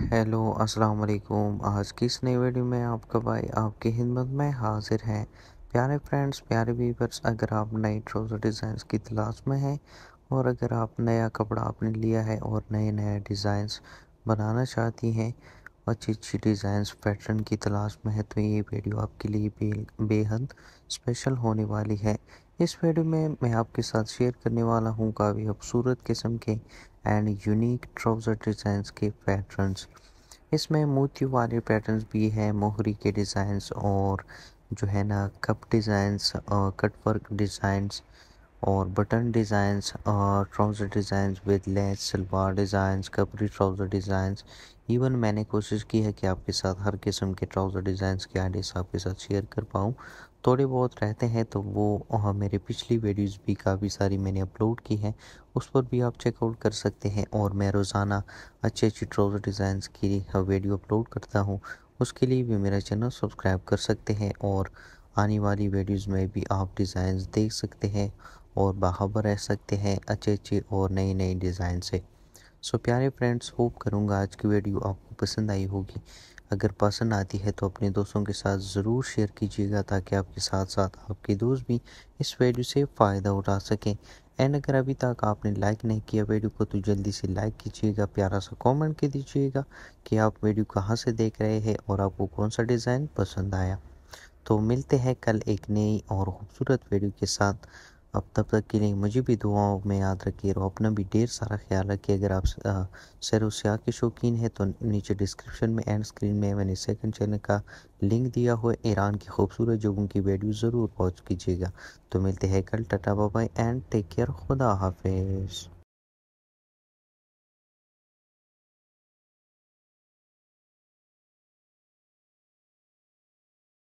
hello अस्सलाम वालेकुम आज की इस नई वीडियो में आपका भाई आपकी हिम्मत में हाजिर है प्यारे फ्रेंड्स प्यारे वीवर्स अगर आप नए ट्राउज़र डिज़ाइंस की तलाश में हैं और अगर आप नया कपड़ा आपने लिया है और नए नए डिज़ाइंस बनाना चाहती हैं अच्छी अच्छी डिज़ाइंस पैटर्न की तलाश में है तो ये वीडियो आपके लिए बेहद स्पेशल होने वाली है इस वीडियो में मैं आपके साथ शेयर करने वाला हूँ काफ़ी खूबसूरत किस्म के एंड यूनिक ट्राउज़र डिज़ाइंस के पैटर्न्स इसमें मोती वाले पैटर्न्स भी हैं मोहरी के डिज़ाइंस और जो है ना कप डिज़ाइंस और कटवर्क डिज़ाइंस और बटन डिज़ाइंस और trouser designs with lace salwar designs capri trouser designs even मैंने कोशिश की है कि आपके साथ हर किस्म के ट्राउज़र डिज़ाइंस के आइडियाज़ आपके साथ शेयर कर पाऊँ थोड़े बहुत रहते हैं तो वो मेरे पिछली वीडियोस भी काफ़ी सारी मैंने अपलोड की हैं उस पर भी आप चेकआउट कर सकते हैं और मैं रोज़ाना अच्छे अच्छे ट्राउज़र डिज़ाइंस की वीडियो अपलोड करता हूँ उसके लिए भी मेरा चैनल सब्सक्राइब कर सकते हैं और आने वाली वीडियोस में भी आप डिज़ाइंस देख सकते हैं और बाबर रह सकते हैं अच्छे अच्छे और नए नए डिज़ाइन से सो प्यारे फ्रेंड्स होप करूँगा आज की वीडियो आपको पसंद आई होगी अगर पसंद आती है तो अपने दोस्तों के साथ ज़रूर शेयर कीजिएगा ताकि आपके साथ साथ आपके दोस्त भी इस वीडियो से फ़ायदा उठा सकें एंड अगर अभी तक आपने लाइक नहीं किया वीडियो को तो जल्दी से लाइक कीजिएगा प्यारा सा कमेंट कर दीजिएगा कि आप वीडियो कहाँ से देख रहे हैं और आपको कौन सा डिज़ाइन पसंद आया तो मिलते हैं कल एक नई और ख़ूबसूरत वीडियो के साथ आप तब तक के लिए मुझे भी दुआओं में याद रखिए और अपना भी ढेर सारा ख्याल रखिए अगर आप सैर व सयाह के शौकीन हैं तो नीचे डिस्क्रिप्शन में एंड स्क्रीन में मैंने सेकंड चैनल का लिंक दिया हुआ ईरान की खूबसूरत जगहों की वीडियो ज़रूर पहुँच कीजिएगा तो मिलते हैं कल टाटा बाबा एंड टेक केयर खुदा हाफिज़